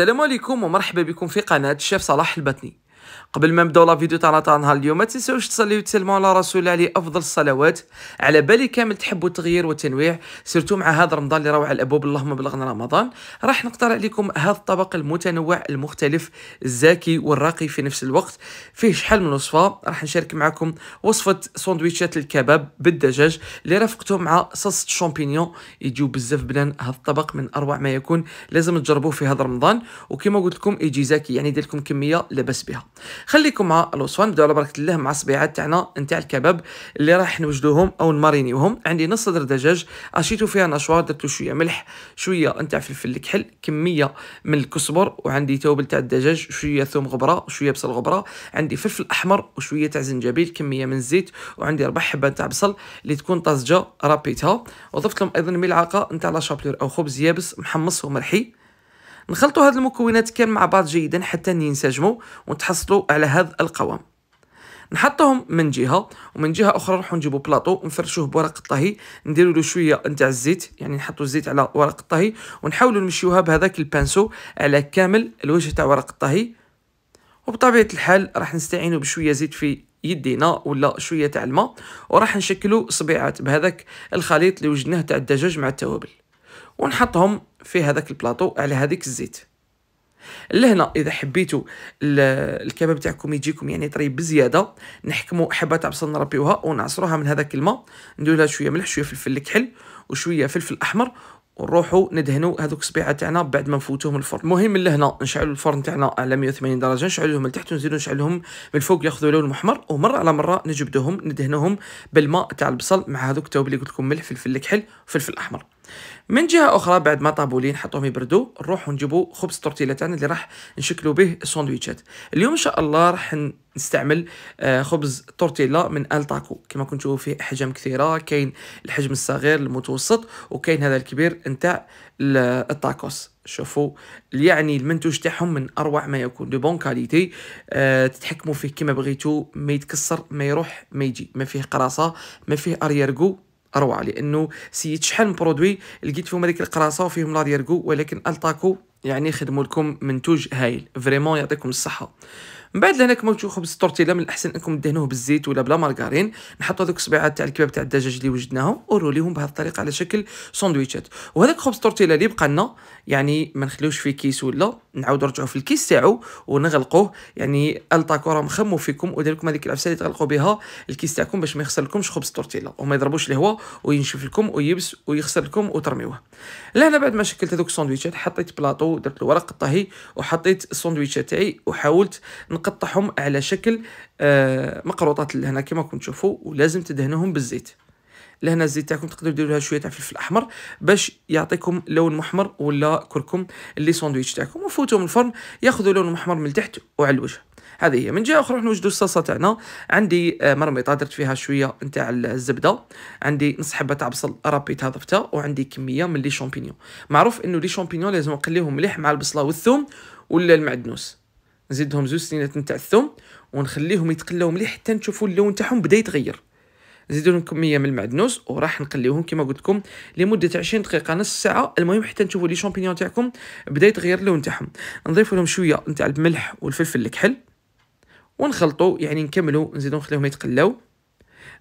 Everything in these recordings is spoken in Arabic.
السلام عليكم ومرحبا بكم في قناة الشيف صلاح البطني قبل ما نبداو لا فيديو تاعنا تاع نهار اليوم ما تنساوش تصليو تسلموا على رسول الله عليه افضل الصلوات على بالي كامل تحبوا التغيير والتنويع سيرتو مع هذا رمضان اللي على الابواب اللهم بلغنا رمضان راح نقترح لكم هذا الطبق المتنوع المختلف الزاكي والراقي في نفس الوقت فيه شحال من وصفه راح نشارك معكم وصفه سندويشات الكباب بالدجاج اللي رافقته مع صوص الشامبينيون يجيو بزاف بنان هذا الطبق من اروع ما يكون لازم تجربوه في هذا رمضان وكما قلت لكم يجي زاكي يعني يدير لكم كميه لاباس بها خليكم مع الوصفه نبداو على بركه الله مع الصبيعات تاعنا نتاع الكباب اللي راح نوجدوهم او نمارينيوهم عندي نص صدر دجاج اشيتو فيها نشوار درتو شويه ملح شويه نتاع فلفل الكحل كميه من الكسبر وعندي توبل تاع الدجاج شويه ثوم غبره وشويه بصل غبره عندي فلفل احمر وشويه تاع زنجبيل كميه من الزيت وعندي ربع حبه تاع بصل اللي تكون طازجه رابيتها وضفت لهم ايضا ملعقه نتاع لا او خبز يابس محمص ومرحي نخلطوا هاد المكونات كامل مع بعض جيدا حتى ينسجموا ونتحصلوا على هذا القوام نحطهم من جهه ومن جهه اخرى نروحو نجيبو بلاطو ونفرشوه بورق الطهي نديروا له شويه نتاع الزيت يعني نحطو الزيت على ورق الطهي ونحاولوا نمشيوها بهذاك البانسو على كامل الوجه تاع ورق الطهي وبطبيعه الحال راح نستعينوا بشويه زيت في يدينا ولا شويه تاع الماء وراح نشكلوا صبيعات بهذاك الخليط اللي وجدناه تاع الدجاج مع التوابل ونحطهم في هذاك البلاطو على هذيك الزيت لهنا اذا حبيتوا الكباب تاعكم يجيكم يعني طريب بزياده نحكموا تاع بصل نربيوها ونعصروها من هذاك الماء ندولها شويه ملح شويه فلفل الكحل وشويه فلفل احمر ونروحوا ندهنوا هذوك الصبيعه تاعنا بعد ما نفوتوهم الفرن المهم لهنا نشعلوا الفرن تاعنا على 180 درجه نشعلوهم لتحت ونزيدوا نشعلوهم من الفوق ياخذوا لون محمر ومره على مره نجبدوهم ندهنوهم بالماء تاع البصل مع هذوك التوابل اللي قلت لكم ملح فلفل الكحل وفلفل احمر من جهه اخرى بعد ما طابولين حطوهم يبردوا نروحوا نجيبوا خبز التورتيلا تاعنا اللي راح نشكلوا به الساندويتشات اليوم ان شاء الله راح نستعمل آه، خبز تورتيلا من ال تاكو كما كنتم تشوفوا فيه احجام كثيره كاين الحجم الصغير المتوسط وكاين هذا الكبير نتاع التاكوس شوفوا يعني المنتوج تاعهم من اروع ما يكون دو بون كاليتي أه تتحكموا فيه كما بغيتوا ما يتكسر ما يروح ما يجي ما فيه قراصه ما فيه اريرغو روعه لانه سيد شحال من برودوي لقيت فيهم هذيك القراصه وفيهم لا ديرغو ولكن التاكو يعني خدموا لكم منتوج هايل فريمون يعطيكم الصحه من بعد لهنا كما تشوفوا التورتيلا من الاحسن انكم دهنوه بالزيت ولا بلا مارغرين نحطوا هذوك الصبيعات تاع الكباب تاع الدجاج اللي وجدناهم وروليهم بهذه الطريقه على شكل ساندويتشات وهذاك خبز تورتيلا اللي بقى لنا يعني ما نخليوش في كيس ولا نعاود نرجعوا في الكيس تاعو ونغلقوه يعني التاكو راه مخمو فيكم ودير لكم هذيك العفسه اللي تغلقوا بها الكيس تاعكم باش ما يخسر لكمش خبز تورتيلا وما يضربوش الهواء وينشف لكم ويبس ويخسر لكم وترميوه لهنا بعد ما شكلت هذوك الساندويتشات حطيت بلاطو درت الورق الطهي وحطيت الساندويتشات تاعي وحاولت نق ونقطعهم على شكل آه، مقروطات لهنا كما راكم تشوفوا ولازم تدهنوهم بالزيت لهنا الزيت تاعكم تقدروا ديروا لها شويه تاع فلفل احمر باش يعطيكم لون محمر ولا كركم اللي ساندويتش تاعكم وفوتوا من الفرن ياخذوا لون محمر من تحت وعلى الوجه هذه هي من جهه اخرى نوجدوا الصلصه تاعنا عندي آه، مرميطه درت فيها شويه نتاع الزبده عندي نص حبه تاع بصل رابيت ضفتها وعندي كميه من لي شامبينيون معروف انه لي شامبينيون لازم نقليهم مليح مع البصله والثوم ولا المعدنوس نزيدهم زوج سنينات نتاع الثوم ونخليهم يتقلاو مليح حتى نشوفوا اللون تاعهم بدا يتغير نزيدو لهم كميه من المعدنوس وراح نقليوهم كما قلت لكم لمده 20 دقيقه نص ساعه المهم حتى نشوفوا لي شامبينيون تاعكم بدا يتغير اللون تاعهم نضيف لهم شويه نتاع الملح والفلفل الكحل ونخلطوا يعني نكملوا نزيدو نخليهم يتقلاو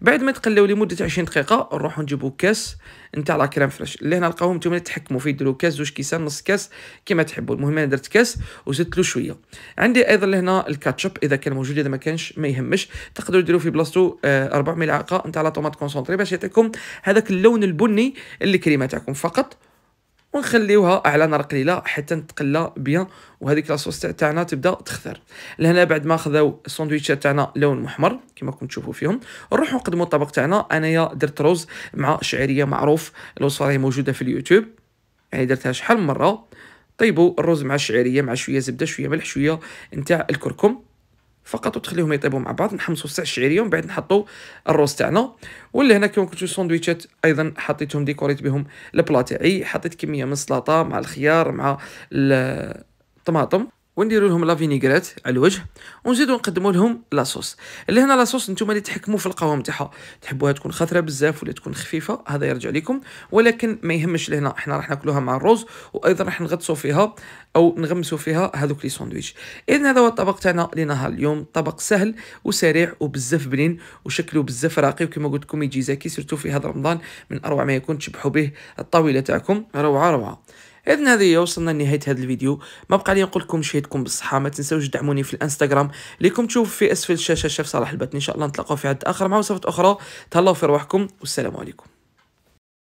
بعد ما تقلاو لمده 20 دقيقه نروحو نجيبو كاس نتاع لا كريم فريش اللي هنا لقاوهم نتوما تحكموا فيه ديروا كاس زوج كيسان نص كاس كيما تحبوا المهم انا درت كاس وزدت له شويه عندي ايضا لهنا الكاتشب اذا كان موجود اذا ما كانش ما يهمش تقدروا ديروا في بلاصتو آه، اربع ملاعق ملعقه نتاع لا طوماط كونسونطري باش يعطيكم هذاك اللون البني اللي كريمه تاعكم فقط ونخليوها اعلى نار قليله حتى نتقلى بيان وهذيك لاصوص تاعنا تبدا تخثر لهنا بعد ما خذوا الساندويتشات تاعنا لون محمر كما راكم تشوفوا فيهم نروحوا نقدموا الطبق تاعنا انايا درت روز مع شعيريه معروف الوصفه راهي موجوده في اليوتيوب يعني درتها شحال من مره طيبوا الرز مع الشعيريه مع شويه زبده شويه ملح شويه نتاع الكركم فقط وتخليهم يطيبوا مع بعض نحمصوا الساع الشعيريه ومن بعد نحطوا الروز تاعنا ولا هنا كيما كنتو ساندويتشات ايضا حطيتهم ديكوريت بهم البلا تاعي حطيت كميه من السلطه مع الخيار مع الطماطم ونديروا لهم لا فينيغريت على الوجه ونزيدوا نقدموا لهم لاصوص اللي هنا لاصوص نتوما اللي تحكموا في القوام تاعها تحبوها تكون خثره بزاف ولا تكون خفيفه هذا يرجع لكم ولكن ما يهمش لهنا احنا راح ناكلوها مع الروز وايضا راح نغطسوا فيها او نغمسوا فيها هذوك لي ساندويتش اذا هذا هو الطبق تاعنا لنهار اليوم طبق سهل وسريع وبزاف بنين وشكله بزاف راقي وكما قلت لكم يجي زكي سيرتو في هذا رمضان من اروع ما يكون تشبحوا به الطاوله تاعكم روعه روعه اذا هذا وصلنا لنهايه هذا الفيديو ما بقى لي نقول لكم شهيتكم بالصحه ما تنساوش تدعموني في الانستغرام ليكم تشوف في اسفل الشاشه شاف صلاح البتني ان شاء الله نتلاقاو في عد اخر مع وصفه اخرى تهلاو في رواحكم والسلام عليكم